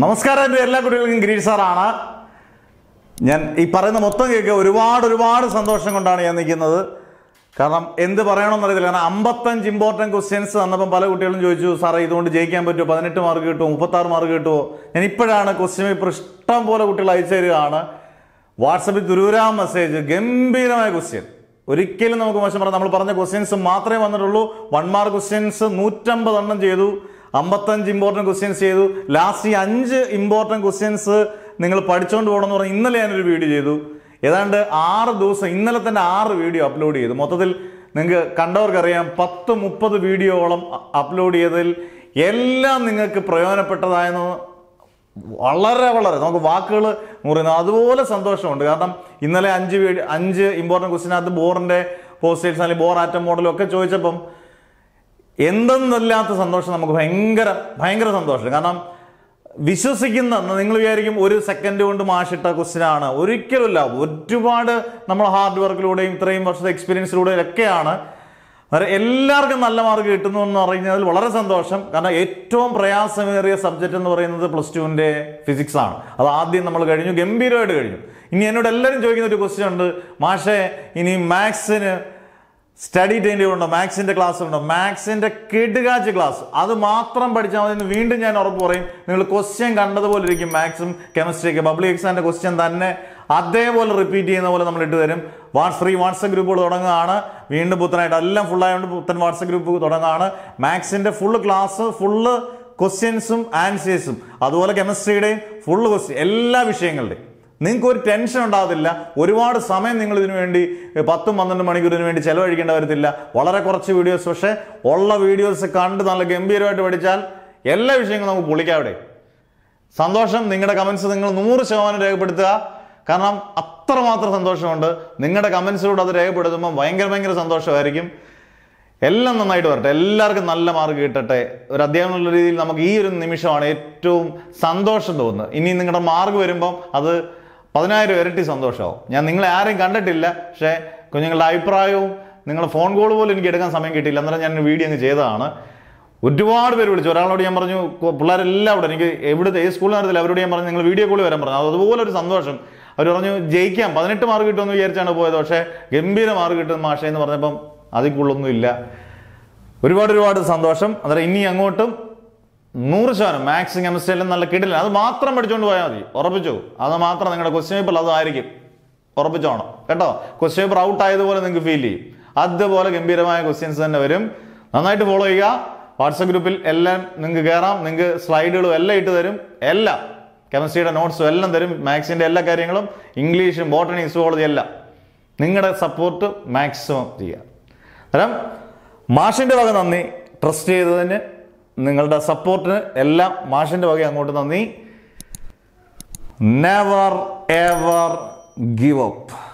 നമസ്കാരം എൻ്റെ എല്ലാ കുട്ടികൾക്കും ഗിരീഷ് സാറാണ് ഞാൻ ഈ പറയുന്ന മൊത്തം കേൾക്കുക ഒരുപാട് ഒരുപാട് സന്തോഷം കൊണ്ടാണ് ഞാൻ നിൽക്കുന്നത് കാരണം എന്ത് പറയണമെന്നറിയത്തില്ല കാരണം അമ്പത്തഞ്ച് ഇമ്പോർട്ടൻറ്റ് ക്വസ്റ്റ്യൻസ് തന്നപ്പം പല കുട്ടികളും ചോദിച്ചു സാറേ ഇതുകൊണ്ട് ജയിക്കാൻ പറ്റുമോ പതിനെട്ട് മാർക്ക് കിട്ടുമോ മുപ്പത്താറ് മാർക്ക് കിട്ടുമോ ഞാൻ ഇപ്പോഴാണ് ക്വസ്റ്റ്യൻ പേപ്പർ ഇഷ്ടം പോലെ കുട്ടികൾ അയച്ചു തരികയാണ് വാട്സപ്പിൽ ദുരൂരാം മെസ്സേജ് ഗംഭീരമായ ക്വസ്റ്റ്യൻ ഒരിക്കലും നമുക്ക് മോശം പറയാം നമ്മൾ പറഞ്ഞ ക്വസ്റ്റ്യൻസ് മാത്രമേ വന്നിട്ടുള്ളൂ വൺ മാർക്ക് ക്വസ്റ്റ്യൻസ് നൂറ്റമ്പത് എണ്ണം ചെയ്തു അമ്പത്തഞ്ച് ഇമ്പോർട്ടൻറ്റ് ക്വസ്റ്റ്യൻസ് ചെയ്തു ലാസ്റ്റ് ഈ അഞ്ച് ഇമ്പോർട്ടൻറ്റ് ക്വസ്റ്റ്യൻസ് നിങ്ങൾ പഠിച്ചുകൊണ്ട് പോകണമെന്ന് പറഞ്ഞാൽ ഇന്നലെ ഞാനൊരു വീഡിയോ ചെയ്തു ഏതാണ്ട് ആറ് ദിവസം ഇന്നലെ തന്നെ ആറ് വീഡിയോ അപ്ലോഡ് ചെയ്തു മൊത്തത്തിൽ നിങ്ങൾക്ക് കണ്ടവർക്കറിയാം പത്ത് മുപ്പത് വീഡിയോളം അപ്ലോഡ് ചെയ്തതിൽ എല്ലാം നിങ്ങൾക്ക് പ്രയോജനപ്പെട്ടതായെന്ന് വളരെ വളരെ നമുക്ക് വാക്കുകൾ മുറിയുന്നു അതുപോലെ സന്തോഷമുണ്ട് കാരണം ഇന്നലെ അഞ്ച് വീഡിയോ അഞ്ച് ഇമ്പോർട്ടൻറ്റ് ക്വസ്റ്റിനകത്ത് ബോറിൻ്റെ പോസ്റ്റേഴ്സ് അല്ലെങ്കിൽ ബോർ ആറ്റം മോഡലും ഒക്കെ ചോദിച്ചപ്പം എന്തെന്നല്ലാത്ത സന്തോഷം നമുക്ക് ഭയങ്കര ഭയങ്കര സന്തോഷം കാരണം വിശ്വസിക്കുന്ന നിങ്ങൾ വിചാരിക്കും ഒരു സെക്കൻഡ് കൊണ്ട് മാഷിട്ട ക്വസ്റ്റ്യനാണ് ഒരിക്കലുമല്ല ഒരുപാട് നമ്മൾ ഹാർഡ് വർക്കിലൂടെയും ഇത്രയും വർഷത്തെ എക്സ്പീരിയൻസിലൂടെയും ഒക്കെയാണ് എല്ലാവർക്കും നല്ല മാർക്ക് കിട്ടുന്നു എന്ന് പറയുന്നതിൽ വളരെ സന്തോഷം കാരണം ഏറ്റവും പ്രയാസമേറിയ സബ്ജക്റ്റ് എന്ന് പറയുന്നത് പ്ലസ് ടുവിൻ്റെ ഫിസിക്സ് ആണ് അത് ആദ്യം നമ്മൾ കഴിഞ്ഞു ഗംഭീരമായിട്ട് കഴിഞ്ഞു ഇനി എന്നോട് എല്ലാവരും ചോദിക്കുന്ന ഒരു ക്വസ്റ്റ്യൻ ഉണ്ട് മാഷേ ഇനി മാത്സിന് സ്റ്റഡി ടൈൻ്റെ ഉണ്ട് മാത്സിൻ്റെ ഉണ്ടോ മാത്സിൻ്റെ കെടുകാച്ച് ക്ലാസ് അത് മാത്രം പഠിച്ചാൽ മതി വീണ്ടും ഞാൻ ഉറപ്പ് പറയും നിങ്ങൾ ക്വസ്റ്റ്യൻ കണ്ടതുപോലെ ഇരിക്കും മാത്സും കെമിസ്ട്രിയൊക്കെ പബ്ലിക് എക്സാമിൻ്റെ ക്വസ്റ്റ്യൻ തന്നെ അതേപോലെ റിപ്പീറ്റ് ചെയ്യുന്ന പോലെ നമ്മൾ ഇട്ട് തരും വാട്സ് ഫ്രീ വാട്സപ്പ് ഗ്രൂപ്പുകൾ തുടങ്ങുകയാണ് വീണ്ടും പുത്തനായിട്ട് എല്ലാം ഫുള്ളായതുകൊണ്ട് പുത്തൻ വാട്സപ്പ് ഗ്രൂപ്പ് തുടങ്ങുകയാണ് മാത്സിൻ്റെ ഫുള്ള് ക്ലാസ് ഫുള്ള് ക്വസ്റ്റ്യൻസും ആൻസേഴ്സും അതുപോലെ കെമിസ്ട്രിയുടെയും ഫുള്ള് ക്വസ്റ്റ്യൻ എല്ലാ വിഷയങ്ങളുടെയും നിങ്ങൾക്ക് ഒരു ടെൻഷൻ ഉണ്ടാകത്തില്ല ഒരുപാട് സമയം നിങ്ങൾ ഇതിനു വേണ്ടി പത്തും പന്ത്രണ്ട് മണിക്കൂർ ഇതിനു വേണ്ടി ചെലവഴിക്കേണ്ടി വരത്തില്ല വളരെ കുറച്ച് വീഡിയോസ് പക്ഷേ ഉള്ള വീഡിയോസ് കണ്ട് നല്ല ഗംഭീരമായിട്ട് പഠിച്ചാൽ എല്ലാ വിഷയങ്ങളും നമുക്ക് പൊളിക്കാം അവിടെ സന്തോഷം നിങ്ങളുടെ കമൻസ് നിങ്ങൾ നൂറ് ശതമാനം രേഖപ്പെടുത്തുക കാരണം അത്രമാത്രം സന്തോഷമുണ്ട് നിങ്ങളുടെ കമൻസിലൂടെ അത് രേഖപ്പെടുത്തുമ്പോൾ ഭയങ്കര ഭയങ്കര സന്തോഷമായിരിക്കും എല്ലാം നന്നായിട്ട് വരട്ടെ എല്ലാവർക്കും നല്ല മാർക്ക് കിട്ടട്ടെ ഒരു അധ്യാപനം ഉള്ള രീതിയിൽ നമുക്ക് ഈ ഒരു നിമിഷമാണ് ഏറ്റവും സന്തോഷം തോന്നുന്നത് ഇനി നിങ്ങളുടെ മാർക്ക് വരുമ്പം അത് പതിനായിരം ഇരട്ടി സന്തോഷമാവും ഞാൻ നിങ്ങളെ ആരെയും കണ്ടിട്ടില്ല പക്ഷേ കുഞ്ഞുങ്ങളുടെ അഭിപ്രായവും നിങ്ങൾ ഫോൺ കോൾ പോലും എനിക്ക് എടുക്കാൻ സമയം കിട്ടിയില്ല അന്നേരം ഞാൻ വീഡിയോ അങ്ങ് ചെയ്തതാണ് ഒരുപാട് പേര് വിളിച്ചു ഒരാളോട് ഞാൻ പറഞ്ഞു പിള്ളേരെല്ലാം അവിടെ എനിക്ക് എവിടുത്തെ ഏത് സ്കൂളിൽ നടത്തില്ല അവരോട് ഞാൻ പറഞ്ഞു നിങ്ങൾ വീഡിയോ കോൾ വരാൻ പറഞ്ഞു അതുപോലെ ഒരു സന്തോഷം അവർ പറഞ്ഞു ജയിക്കാം പതിനെട്ട് മാർക്ക് കിട്ടുമെന്ന് വിചാരിച്ചാണ് പോയത് പക്ഷേ ഗംഭീര മാർക്ക് കിട്ടും മാഷേ എന്ന് പറഞ്ഞപ്പം അതിൽ കൂടുതലൊന്നും ഇല്ല ഒരുപാട് ഒരുപാട് സന്തോഷം അന്നേരം ഇനി അങ്ങോട്ടും നൂറ് ശതമാനം മാത്സ് കെമിസ്ട്രി എല്ലാം നല്ല കിടില്ല അത് മാത്രം പഠിച്ചുകൊണ്ട് പോയാൽ മതി ഉറപ്പിച്ചു അത് മാത്രം നിങ്ങളുടെ ക്വസ്റ്റ്യൻ പേപ്പർ അതായിരിക്കും ഉറപ്പിച്ചോണം കേട്ടോ ക്വസ്റ്റ്യൻ പേപ്പർ ഔട്ട് ആയതുപോലെ നിങ്ങൾക്ക് ഫീൽ ചെയ്യും അതുപോലെ ഗംഭീരമായ ക്വസ്റ്റ്യൻസ് തന്നെ വരും നന്നായിട്ട് ഫോളോ ചെയ്യുക വാട്സപ്പ് ഗ്രൂപ്പിൽ എല്ലാം നിങ്ങൾക്ക് കയറാം നിങ്ങൾക്ക് സ്ലൈഡുകളും എല്ലാം ഇട്ട് തരും എല്ലാം കെമിസ്ട്രിയുടെ നോട്ട്സും എല്ലാം തരും മാത്സിൻ്റെ എല്ലാ കാര്യങ്ങളും ഇംഗ്ലീഷും ബോട്ടണി സുവോളജി എല്ലാം നിങ്ങളുടെ സപ്പോർട്ട് മാക്സിമം ചെയ്യുക അന്നേരം മാഷിൻ്റെ വക നന്ദി ട്രസ്റ്റ് ചെയ്തതിന് നിങ്ങളുടെ സപ്പോർട്ടിന് എല്ലാം മാഷിൻ്റെ വക അങ്ങോട്ട് നന്ദി നെവർ എവർ ഗിവ് അപ്പ്